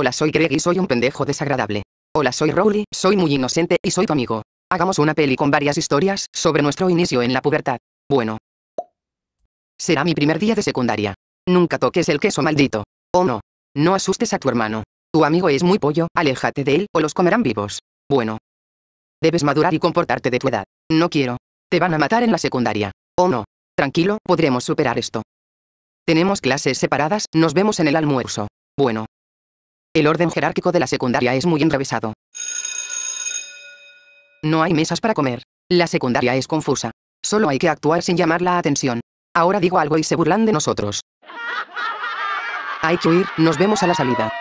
Hola soy Greg y soy un pendejo desagradable. Hola soy Rowley, soy muy inocente y soy tu amigo. Hagamos una peli con varias historias sobre nuestro inicio en la pubertad. Bueno. Será mi primer día de secundaria. Nunca toques el queso maldito. Oh no. No asustes a tu hermano. Tu amigo es muy pollo, aléjate de él o los comerán vivos. Bueno. Debes madurar y comportarte de tu edad. No quiero. Te van a matar en la secundaria. Oh no. Tranquilo, podremos superar esto. Tenemos clases separadas, nos vemos en el almuerzo. Bueno. El orden jerárquico de la secundaria es muy enrevesado. No hay mesas para comer. La secundaria es confusa. Solo hay que actuar sin llamar la atención. Ahora digo algo y se burlan de nosotros. Hay que huir, nos vemos a la salida.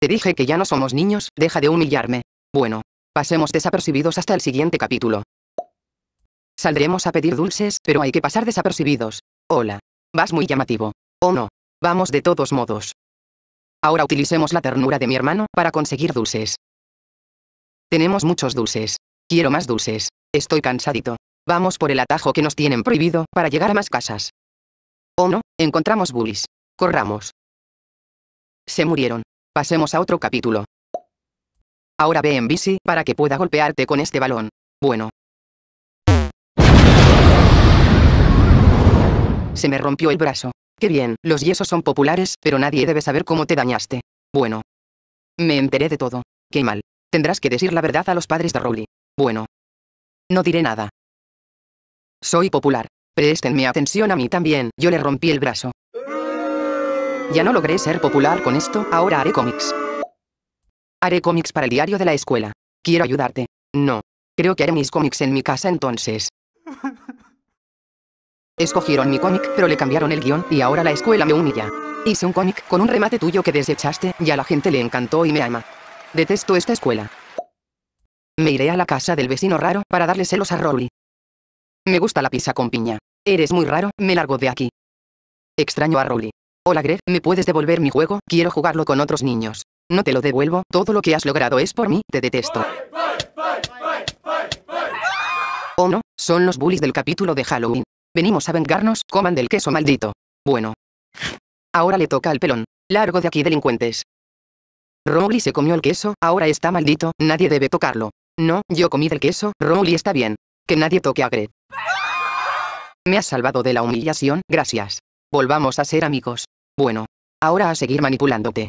Te dije que ya no somos niños, deja de humillarme. Bueno, pasemos desapercibidos hasta el siguiente capítulo. Saldremos a pedir dulces, pero hay que pasar desapercibidos. Hola. Vas muy llamativo. oh no? Vamos de todos modos. Ahora utilicemos la ternura de mi hermano para conseguir dulces. Tenemos muchos dulces. Quiero más dulces. Estoy cansadito. Vamos por el atajo que nos tienen prohibido para llegar a más casas. Oh no, encontramos bullies. Corramos. Se murieron. Pasemos a otro capítulo. Ahora ve en bici para que pueda golpearte con este balón. Bueno. Se me rompió el brazo. Qué bien, los yesos son populares, pero nadie debe saber cómo te dañaste. Bueno. Me enteré de todo. Qué mal. Tendrás que decir la verdad a los padres de Rowley. Bueno. No diré nada. Soy popular. Préstenme atención a mí también, yo le rompí el brazo. Ya no logré ser popular con esto, ahora haré cómics. Haré cómics para el diario de la escuela. Quiero ayudarte. No. Creo que haré mis cómics en mi casa entonces. Escogieron mi cómic, pero le cambiaron el guión, y ahora la escuela me humilla. Hice un cómic con un remate tuyo que desechaste, y a la gente le encantó y me ama. Detesto esta escuela. Me iré a la casa del vecino raro para darle celos a Rowley. Me gusta la pizza con piña. Eres muy raro, me largo de aquí. Extraño a Rowley. Hola Greg, ¿me puedes devolver mi juego? Quiero jugarlo con otros niños. No te lo devuelvo, todo lo que has logrado es por mí, te detesto. Oh no, son los bullies del capítulo de Halloween. Venimos a vengarnos, coman del queso maldito. Bueno. Ahora le toca al pelón. Largo de aquí delincuentes. Rowley se comió el queso, ahora está maldito, nadie debe tocarlo. No, yo comí del queso, Rowley está bien. Que nadie toque a Greg. Me has salvado de la humillación, gracias. Volvamos a ser amigos. Bueno. Ahora a seguir manipulándote.